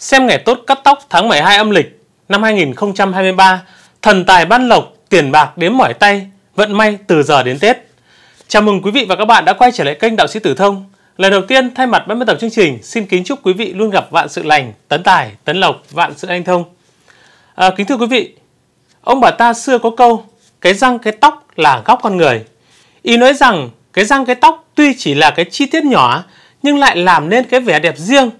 Xem ngày tốt cắt tóc tháng 12 âm lịch năm 2023, thần tài ban lộc, tiền bạc đến mỏi tay, vận may từ giờ đến Tết. Chào mừng quý vị và các bạn đã quay trở lại kênh Đạo sĩ Tử Thông. Lần đầu tiên, thay mặt ban biên tập chương trình, xin kính chúc quý vị luôn gặp vạn sự lành, tấn tài, tấn lộc, vạn sự anh thông. À, kính thưa quý vị, ông bà ta xưa có câu, cái răng cái tóc là góc con người. Ý nói rằng, cái răng cái tóc tuy chỉ là cái chi tiết nhỏ, nhưng lại làm nên cái vẻ đẹp riêng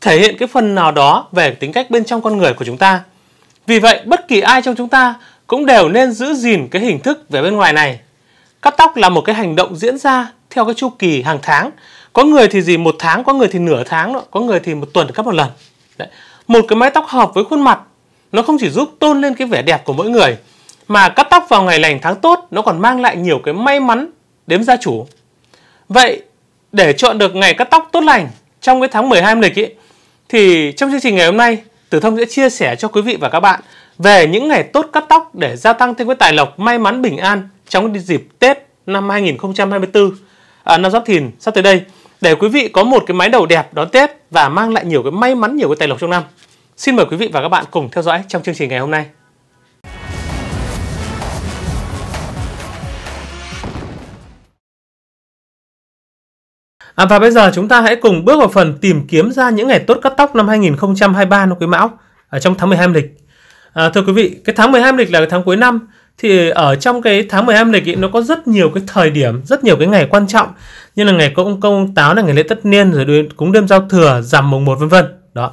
thể hiện cái phần nào đó về tính cách bên trong con người của chúng ta. Vì vậy, bất kỳ ai trong chúng ta cũng đều nên giữ gìn cái hình thức về bên ngoài này. Cắt tóc là một cái hành động diễn ra theo cái chu kỳ hàng tháng. Có người thì gì một tháng, có người thì nửa tháng, có người thì một tuần cắt một lần. Đấy. Một cái mái tóc hợp với khuôn mặt nó không chỉ giúp tôn lên cái vẻ đẹp của mỗi người mà cắt tóc vào ngày lành tháng tốt nó còn mang lại nhiều cái may mắn đến gia chủ. Vậy để chọn được ngày cắt tóc tốt lành trong cái tháng 12 âm lịch ấy, thì trong chương trình ngày hôm nay, Tử Thông sẽ chia sẻ cho quý vị và các bạn về những ngày tốt cắt tóc để gia tăng thêm cái tài lộc may mắn bình an trong dịp Tết năm 2024 à, năm Giáp Thìn sắp tới đây để quý vị có một cái mái đầu đẹp đón Tết và mang lại nhiều cái may mắn nhiều cái tài lộc trong năm. Xin mời quý vị và các bạn cùng theo dõi trong chương trình ngày hôm nay. À, và bây giờ chúng ta hãy cùng bước vào phần tìm kiếm ra những ngày tốt cắt tóc năm 2023 nó quý mão ở trong tháng 12 âm lịch. À, thưa quý vị, cái tháng 12 âm lịch là cái tháng cuối năm thì ở trong cái tháng 12 âm lịch ý, nó có rất nhiều cái thời điểm, rất nhiều cái ngày quan trọng như là ngày công công táo là ngày lễ tất niên rồi cúng đêm giao thừa, rằm mùng 1 vân vân. Đó.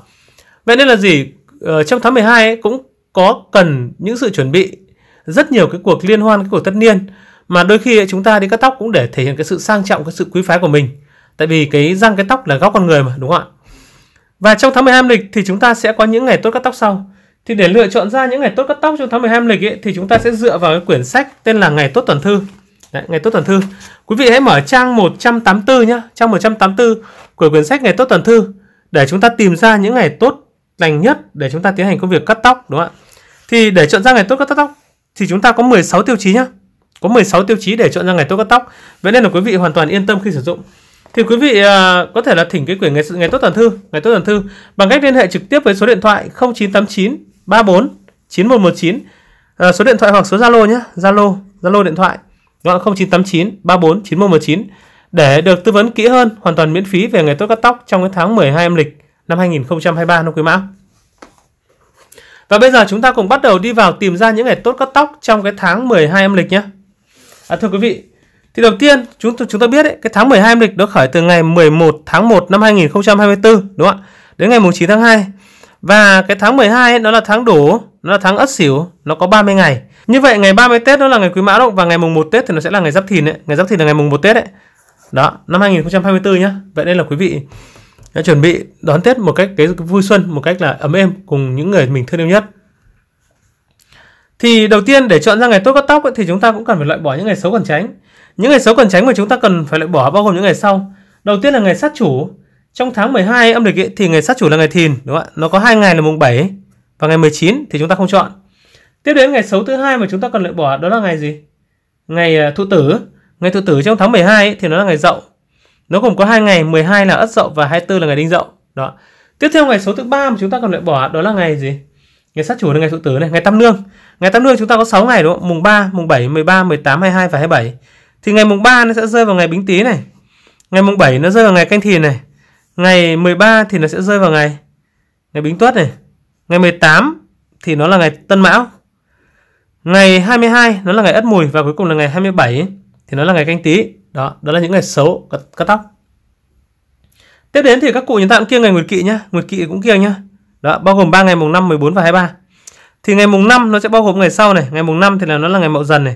Vậy nên là gì? Ờ, trong tháng 12 ấy, cũng có cần những sự chuẩn bị rất nhiều cái cuộc liên hoan cái cuộc tất niên mà đôi khi ấy, chúng ta đi cắt tóc cũng để thể hiện cái sự sang trọng cái sự quý phái của mình tại vì cái răng cái tóc là góc con người mà đúng không ạ và trong tháng 12 âm lịch thì chúng ta sẽ có những ngày tốt cắt tóc sau thì để lựa chọn ra những ngày tốt cắt tóc trong tháng 12 âm lịch ấy, thì chúng ta sẽ dựa vào cái quyển sách tên là ngày tốt tuần thư Đấy, ngày tốt tuần thư quý vị hãy mở trang 184 nhé trang 184 của quyển sách ngày tốt tuần thư để chúng ta tìm ra những ngày tốt lành nhất để chúng ta tiến hành công việc cắt tóc đúng không ạ thì để chọn ra ngày tốt cắt tóc thì chúng ta có 16 tiêu chí nhá có 16 tiêu chí để chọn ra ngày tốt cắt tóc vậy nên là quý vị hoàn toàn yên tâm khi sử dụng thì quý vị à, có thể là thỉnh cái quyển ngày ngày tốt tuần thư ngày tốt tuần thư bằng cách liên hệ trực tiếp với số điện thoại 0989 34 9119 à, số điện thoại hoặc số Zalo nhé Zalo Zalo điện thoại gọi 0989 34 9119 để được tư vấn kỹ hơn hoàn toàn miễn phí về ngày tốt cắt tóc trong cái tháng 12 âm lịch năm 2023 năm quý mão và bây giờ chúng ta cùng bắt đầu đi vào tìm ra những ngày tốt cắt tóc trong cái tháng 12 âm lịch nhé. À, thưa quý vị, thì đầu tiên chúng ta, chúng ta biết ấy, cái tháng 12 âm lịch nó khởi từ ngày 11 tháng 1 năm 2024 đúng không ạ? Đến ngày 9 tháng 2. Và cái tháng 12 ấy, nó là tháng đổ, nó là tháng Ất Sửu, nó có 30 ngày. Như vậy ngày 30 Tết nó là ngày Quý Mão đâu và ngày mùng 1 Tết thì nó sẽ là ngày Giáp Thìn ấy, ngày Giáp Thìn là ngày mùng 1 Tết đấy Đó, năm 2024 nhá. Vậy nên là quý vị đã chuẩn bị đón Tết một cách cái vui xuân, một cách là ấm êm cùng những người mình thương yêu nhất. Thì đầu tiên để chọn ra ngày tốt cắt tóc ấy, thì chúng ta cũng cần phải loại bỏ những ngày xấu còn tránh. Những ngày xấu cần tránh mà chúng ta cần phải loại bỏ bao gồm những ngày sau. Đầu tiên là ngày sát chủ. Trong tháng 12 âm lịch ấy, thì ngày sát chủ là ngày thìn, đúng không ạ? Nó có hai ngày là mùng 7 và ngày 19 thì chúng ta không chọn. Tiếp đến ngày xấu thứ hai mà chúng ta cần loại bỏ đó là ngày gì? Ngày à, thụ tử. Ngày thụ tử trong tháng 12 ấy, thì nó là ngày dậu. Nó gồm có hai ngày, 12 là ất dậu và 24 là ngày đinh dậu. Đó. Tiếp theo ngày số thứ ba mà chúng ta cần loại bỏ đó là ngày gì? Ngày sát chủ là ngày thụ tử này, ngày tam nương. Ngày tam nương chúng ta có 6 ngày đúng không? Mùng 3, mùng 7, 13, 18, 22 và 27. Thì ngày mùng 3 nó sẽ rơi vào ngày Bính Tý này. Ngày mùng 7 nó rơi vào ngày Canh Thìn này. Ngày 13 thì nó sẽ rơi vào ngày ngày Bính Tuất này. Ngày 18 thì nó là ngày Tân Mão. Ngày 22 nó là ngày Ất Mùi và cuối cùng là ngày 27 thì nó là ngày Canh Tý. Đó, đó là những ngày xấu cắt, cắt tóc. Tiếp đến thì các cụ nhân tạo kia ngày Nguyệt Kỵ nhá, Nguyệt Kỵ cũng kia nhá. Đó, bao gồm 3 ngày mùng 5, 14 và 23. Thì ngày mùng 5 nó sẽ bao gồm ngày sau này, ngày mùng 5 thì là nó là ngày Mậu Dần này.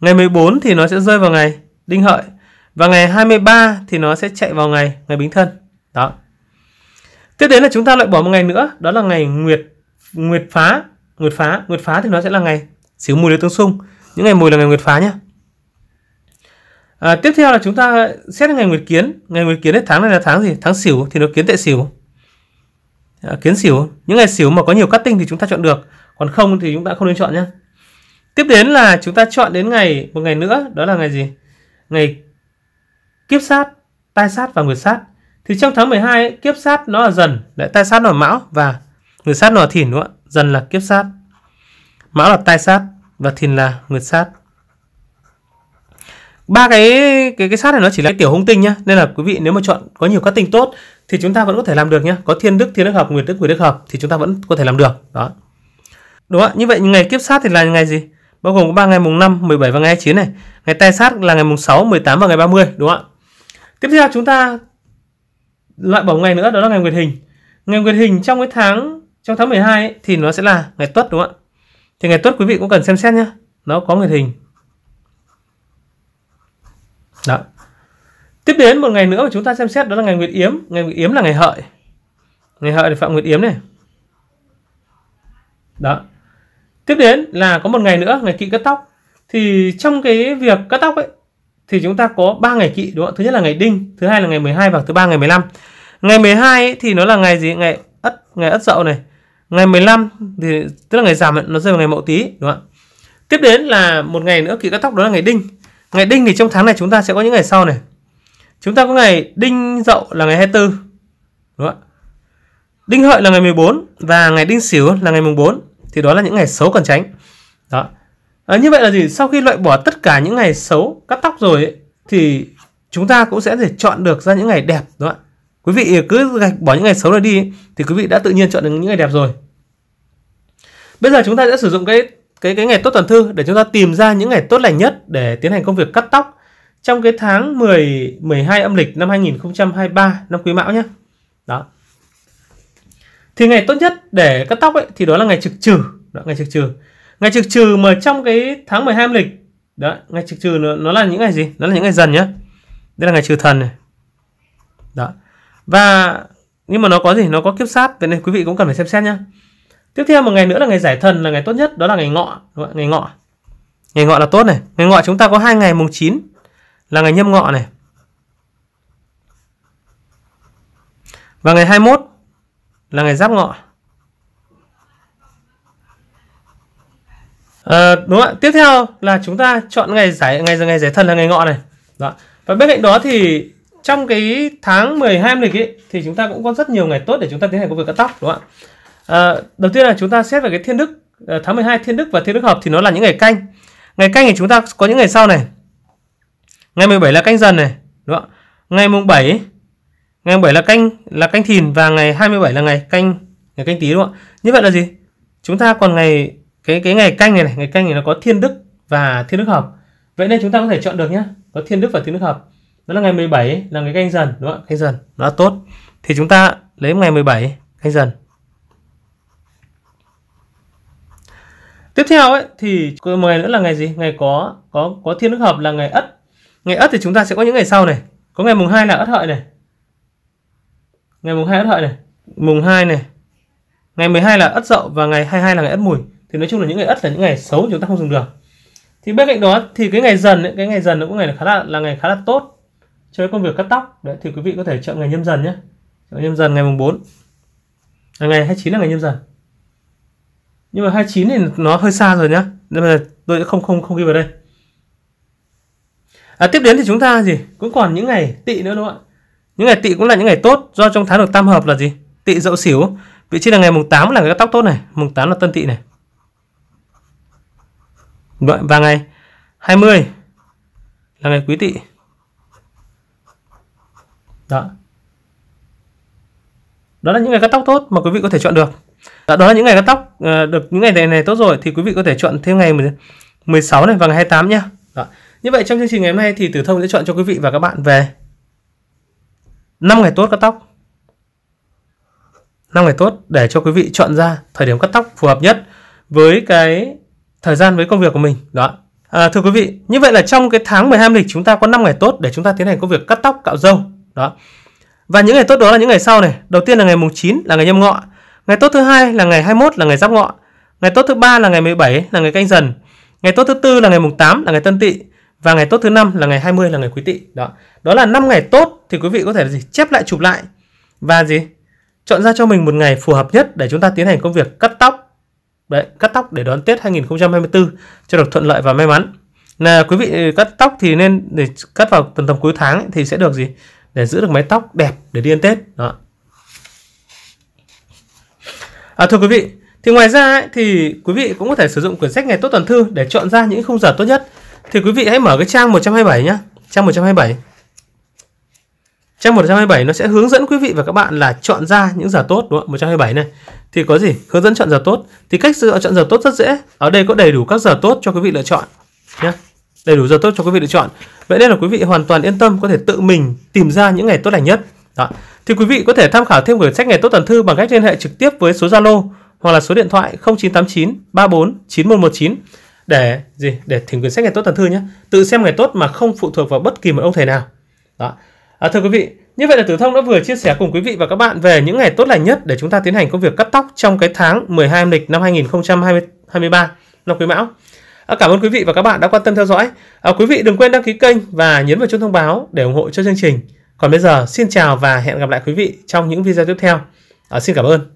Ngày 14 thì nó sẽ rơi vào ngày Đinh Hợi và ngày 23 thì nó sẽ chạy vào ngày ngày Bính Thân. Đó. Tiếp đến là chúng ta lại bỏ một ngày nữa, đó là ngày Nguyệt Nguyệt phá, Nguyệt phá, Nguyệt phá thì nó sẽ là ngày xỉu mùi đối tương xung. Những ngày mùi là ngày Nguyệt phá nhé. À, tiếp theo là chúng ta xét ngày Nguyệt kiến, ngày Nguyệt kiến đấy tháng này là tháng gì? Tháng xỉu thì nó kiến tệ xỉu. À, kiến xỉu, những ngày xỉu mà có nhiều cắt tinh thì chúng ta chọn được, còn không thì chúng ta không nên chọn nhé tiếp đến là chúng ta chọn đến ngày một ngày nữa đó là ngày gì ngày kiếp sát tai sát và nguyệt sát thì trong tháng 12 ấy, kiếp sát nó là dần lại tai sát nó là mão và nguyệt sát nó là thìn đúng dần là kiếp sát mão là tai sát và thìn là nguyệt sát ba cái cái cái sát này nó chỉ là cái tiểu hung tinh nhá nên là quý vị nếu mà chọn có nhiều các tinh tốt thì chúng ta vẫn có thể làm được nhá có thiên đức thiên đức hợp nguyệt đức nguyệt đức hợp thì chúng ta vẫn có thể làm được đó đúng ạ như vậy ngày kiếp sát thì là ngày gì bao gồm có 3 ngày mùng 5, 17 và ngày 29 này. Ngày tay sát là ngày mùng 6, 18 và ngày 30 đúng không ạ? Tiếp theo chúng ta loại bỏ ngày nữa đó là ngày nguyệt hình. Ngày nguyệt hình trong cái tháng trong tháng 12 ấy, thì nó sẽ là ngày Tuất đúng không ạ? Thì ngày Tuất quý vị cũng cần xem xét nhé. Nó có nguyệt hình. Đó. Tiếp đến một ngày nữa mà chúng ta xem xét đó là ngày Nguyệt Yếm. Ngày Nguyệt Yếm là ngày Hợi. Ngày Hợi thì phạm Nguyệt Yếm này. Đó tiếp đến là có một ngày nữa ngày kỵ cắt tóc thì trong cái việc cắt tóc ấy thì chúng ta có ba ngày kỵ đúng không? Thứ nhất là ngày đinh, thứ hai là ngày 12 và thứ ba ngày 15. Ngày 12 ấy, thì nó là ngày gì? Ngày ất, ngày ất dậu này. Ngày 15 thì tức là ngày giảm nó rơi vào ngày mậu tý đúng không ạ? Tiếp đến là một ngày nữa kỵ cắt tóc đó là ngày đinh. Ngày đinh thì trong tháng này chúng ta sẽ có những ngày sau này. Chúng ta có ngày đinh dậu là ngày 24. Đúng không ạ? Đinh hợi là ngày 14 và ngày đinh sửu là ngày mùng 4 thì đó là những ngày xấu cần tránh đó à, như vậy là gì sau khi loại bỏ tất cả những ngày xấu cắt tóc rồi ấy, thì chúng ta cũng sẽ thể chọn được ra những ngày đẹp đúng không ạ quý vị cứ gạch bỏ những ngày xấu này đi ấy, thì quý vị đã tự nhiên chọn được những ngày đẹp rồi bây giờ chúng ta sẽ sử dụng cái cái cái ngày tốt tuần thư để chúng ta tìm ra những ngày tốt lành nhất để tiến hành công việc cắt tóc trong cái tháng 10 12 âm lịch năm 2023 năm Quý Mão nhé. Đó thì ngày tốt nhất để cắt tóc ấy thì đó là ngày trực trừ đó, ngày trực trừ ngày trực trừ mà trong cái tháng 12 âm lịch đó ngày trực trừ nó, nó là những ngày gì nó là những ngày dần nhá đây là ngày trừ thần này đó và nhưng mà nó có gì nó có kiếp sát vậy nên quý vị cũng cần phải xem xét nhá tiếp theo một ngày nữa là ngày giải thần là ngày tốt nhất đó là ngày ngọ đúng không? ngày ngọ ngày ngọ là tốt này ngày ngọ chúng ta có hai ngày mùng 9 là ngày nhâm ngọ này và ngày 21 là ngày giáp ngọ à, đúng ạ tiếp theo là chúng ta chọn ngày giải ngày ngày giải thần là ngày ngọ này đó. và bên cạnh đó thì trong cái tháng 12 âm lịch ấy, thì chúng ta cũng có rất nhiều ngày tốt để chúng ta tiến hành công việc cắt tóc đúng không ạ à, đầu tiên là chúng ta xét về cái thiên đức ờ, tháng 12 thiên đức và thiên đức hợp thì nó là những ngày canh ngày canh thì chúng ta có những ngày sau này ngày 17 là canh dần này đúng không ạ ngày mùng 7 ngày 7 là canh là canh thìn và ngày 27 là ngày canh ngày canh tí đúng không ạ như vậy là gì chúng ta còn ngày cái cái ngày canh này, này ngày canh này nó có thiên đức và thiên đức hợp vậy nên chúng ta có thể chọn được nhé có thiên đức và thiên đức hợp đó là ngày 17 là ngày canh dần đúng không ạ canh dần nó là tốt thì chúng ta lấy ngày 17 canh dần tiếp theo ấy thì một ngày nữa là ngày gì ngày có có có thiên đức hợp là ngày ất ngày ất thì chúng ta sẽ có những ngày sau này có ngày mùng hai là ất hợi này ngày mùng 2 ất hợi này mùng 2 này ngày 12 là ất dậu và ngày 22 là ngày ất mùi thì nói chung là những ngày ất là những ngày xấu chúng ta không dùng được thì bên cạnh đó thì cái ngày dần ấy, cái ngày dần nó cũng ngày là khá là là ngày khá là tốt cho công việc cắt tóc đấy thì quý vị có thể chọn ngày nhâm dần nhé chọn nhâm dần ngày mùng 4 à, ngày 29 là ngày nhâm dần nhưng mà 29 thì nó hơi xa rồi nhá nên là tôi sẽ không không không ghi vào đây à, tiếp đến thì chúng ta gì cũng còn những ngày tị nữa đúng không ạ những ngày tỵ cũng là những ngày tốt do trong tháng được tam hợp là gì? Tỵ dậu xỉu. Vị trí là ngày mùng 8 là người tóc tốt này, mùng 8 là tân tỵ này. Vậy và ngày 20 là ngày quý tỵ. Đó. Đó là những ngày cắt tóc tốt mà quý vị có thể chọn được. Đó, dạ, đó là những ngày cắt tóc ờ, được những ngày này này tốt rồi thì quý vị có thể chọn thêm ngày 16 này và ngày 28 nhé. Đó. Như vậy trong chương trình ngày hôm nay thì Tử Thông sẽ chọn cho quý vị và các bạn về 5 ngày tốt cắt tóc 5 ngày tốt để cho quý vị chọn ra thời điểm cắt tóc phù hợp nhất với cái thời gian với công việc của mình đó à, thưa quý vị như vậy là trong cái tháng 12 lịch chúng ta có 5 ngày tốt để chúng ta tiến hành công việc cắt tóc cạo râu đó và những ngày tốt đó là những ngày sau này đầu tiên là ngày mùng 9 là ngày nhâm ngọ ngày tốt thứ hai là ngày 21 là ngày giáp ngọ ngày tốt thứ ba là ngày 17 là ngày canh dần ngày tốt thứ tư là ngày mùng 8 là ngày tân tỵ và ngày tốt thứ năm là ngày 20 là ngày quý tỵ đó đó là năm ngày tốt thì quý vị có thể là gì chép lại chụp lại và gì chọn ra cho mình một ngày phù hợp nhất để chúng ta tiến hành công việc cắt tóc đấy cắt tóc để đón Tết 2024 cho được thuận lợi và may mắn là quý vị ừ, cắt tóc thì nên để cắt vào tầm tầm cuối tháng ấy, thì sẽ được gì để giữ được mái tóc đẹp để đi ăn Tết đó à, thưa quý vị thì ngoài ra ấy, thì quý vị cũng có thể sử dụng quyển sách ngày tốt tuần thư để chọn ra những khung giờ tốt nhất thì quý vị hãy mở cái trang 127 nhé trang 127 trang 127 nó sẽ hướng dẫn quý vị và các bạn là chọn ra những giờ tốt đúng không 127 này thì có gì hướng dẫn chọn giờ tốt thì cách chọn giờ tốt rất dễ ở đây có đầy đủ các giờ tốt cho quý vị lựa chọn nhé đầy đủ giờ tốt cho quý vị lựa chọn vậy nên là quý vị hoàn toàn yên tâm có thể tự mình tìm ra những ngày tốt lành nhất đó thì quý vị có thể tham khảo thêm quyển sách ngày tốt tuần thư bằng cách liên hệ trực tiếp với số zalo hoặc là số điện thoại 0989 34 9119 để gì để thỉnh quyển sách ngày tốt tuần thư nhé tự xem ngày tốt mà không phụ thuộc vào bất kỳ một ông thầy nào đó à, thưa quý vị như vậy là Tử Thông đã vừa chia sẻ cùng quý vị và các bạn về những ngày tốt lành nhất để chúng ta tiến hành công việc cắt tóc trong cái tháng 12 âm lịch năm 2023 năm Quý Mão. À, cảm ơn quý vị và các bạn đã quan tâm theo dõi. À, quý vị đừng quên đăng ký kênh và nhấn vào chuông thông báo để ủng hộ cho chương trình. Còn bây giờ xin chào và hẹn gặp lại quý vị trong những video tiếp theo. À, xin cảm ơn.